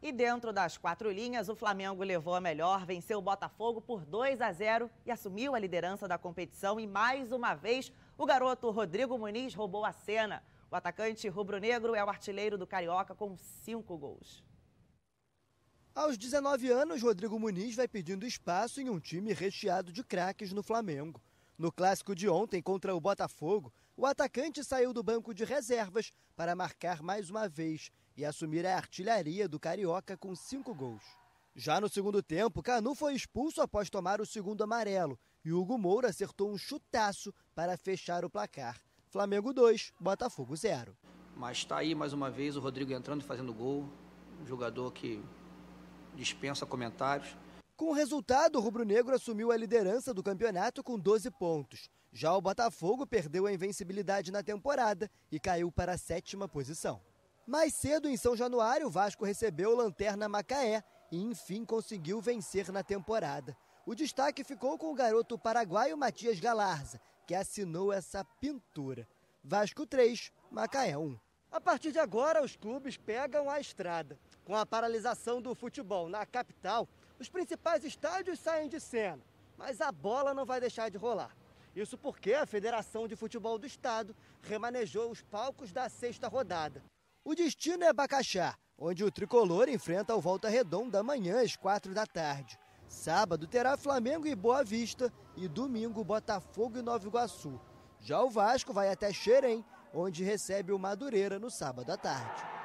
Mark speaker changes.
Speaker 1: E dentro das quatro linhas, o Flamengo levou a melhor, venceu o Botafogo por 2 a 0 e assumiu a liderança da competição. E mais uma vez, o garoto Rodrigo Muniz roubou a cena. O atacante rubro-negro é o artilheiro do Carioca com cinco gols.
Speaker 2: Aos 19 anos, Rodrigo Muniz vai pedindo espaço em um time recheado de craques no Flamengo. No clássico de ontem contra o Botafogo, o atacante saiu do banco de reservas para marcar mais uma vez e assumir a artilharia do Carioca com cinco gols. Já no segundo tempo, Canu foi expulso após tomar o segundo amarelo e Hugo Moura acertou um chutaço para fechar o placar. Flamengo 2, Botafogo 0.
Speaker 3: Mas está aí mais uma vez o Rodrigo entrando e fazendo gol, um jogador que dispensa comentários.
Speaker 2: Com o resultado, o rubro-negro assumiu a liderança do campeonato com 12 pontos. Já o Botafogo perdeu a invencibilidade na temporada e caiu para a sétima posição. Mais cedo, em São Januário, o Vasco recebeu o Lanterna Macaé e, enfim, conseguiu vencer na temporada. O destaque ficou com o garoto paraguaio Matias Galarza, que assinou essa pintura. Vasco 3, Macaé 1. A partir de agora, os clubes pegam a estrada. Com a paralisação do futebol na capital, os principais estádios saem de cena, mas a bola não vai deixar de rolar. Isso porque a Federação de Futebol do Estado remanejou os palcos da sexta rodada. O destino é Bacaxá, onde o tricolor enfrenta o Volta Redonda amanhã às quatro da tarde. Sábado terá Flamengo e Boa Vista e domingo Botafogo e Nova Iguaçu. Já o Vasco vai até Xerém, onde recebe o Madureira no sábado à tarde.